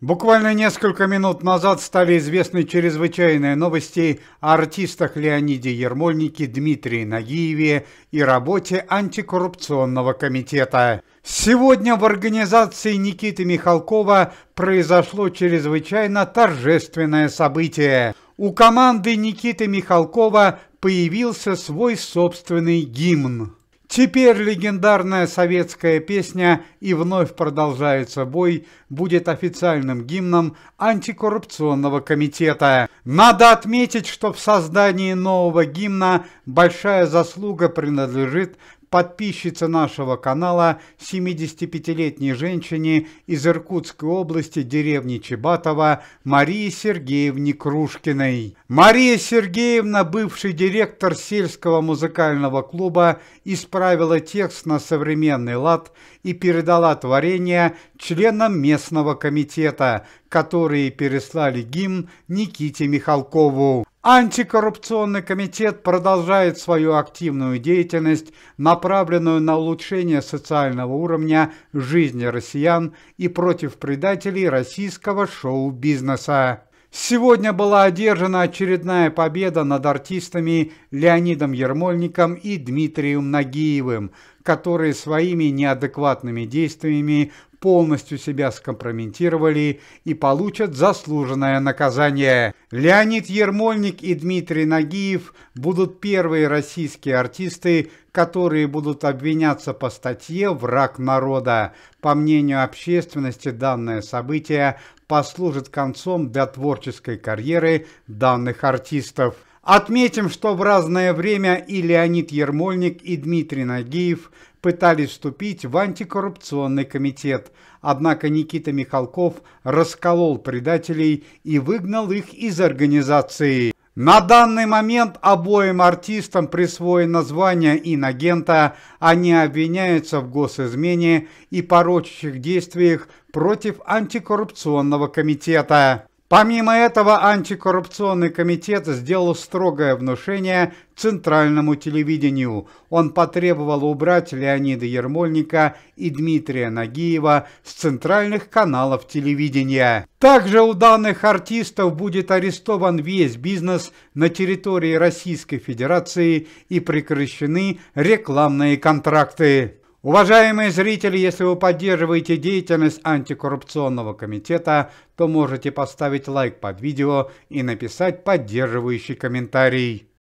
Буквально несколько минут назад стали известны чрезвычайные новости о артистах Леониде Ермольнике, Дмитрии Нагиеве и работе антикоррупционного комитета. Сегодня в организации Никиты Михалкова произошло чрезвычайно торжественное событие. У команды Никиты Михалкова появился свой собственный гимн. Теперь легендарная советская песня «И вновь продолжается бой» будет официальным гимном антикоррупционного комитета. Надо отметить, что в создании нового гимна большая заслуга принадлежит подписчице нашего канала, 75-летней женщине из Иркутской области деревни Чебатова Марии Сергеевне Крушкиной. Мария Сергеевна, бывший директор сельского музыкального клуба, исправила текст на современный лад и передала творение членам местного комитета, которые переслали гимн Никите Михалкову. Антикоррупционный комитет продолжает свою активную деятельность, направленную на улучшение социального уровня жизни россиян и против предателей российского шоу-бизнеса. Сегодня была одержана очередная победа над артистами Леонидом Ермольником и Дмитрием Нагиевым – которые своими неадекватными действиями полностью себя скомпрометировали и получат заслуженное наказание. Леонид Ермольник и Дмитрий Нагиев будут первые российские артисты, которые будут обвиняться по статье «Враг народа». По мнению общественности, данное событие послужит концом для творческой карьеры данных артистов. Отметим, что в разное время и Леонид Ермольник, и Дмитрий Нагиев пытались вступить в антикоррупционный комитет, однако Никита Михалков расколол предателей и выгнал их из организации. На данный момент обоим артистам присвоено звание инагента, они обвиняются в госизмене и порочащих действиях против антикоррупционного комитета. Помимо этого, антикоррупционный комитет сделал строгое внушение центральному телевидению. Он потребовал убрать Леонида Ермольника и Дмитрия Нагиева с центральных каналов телевидения. Также у данных артистов будет арестован весь бизнес на территории Российской Федерации и прекращены рекламные контракты. Уважаемые зрители, если вы поддерживаете деятельность антикоррупционного комитета, то можете поставить лайк под видео и написать поддерживающий комментарий.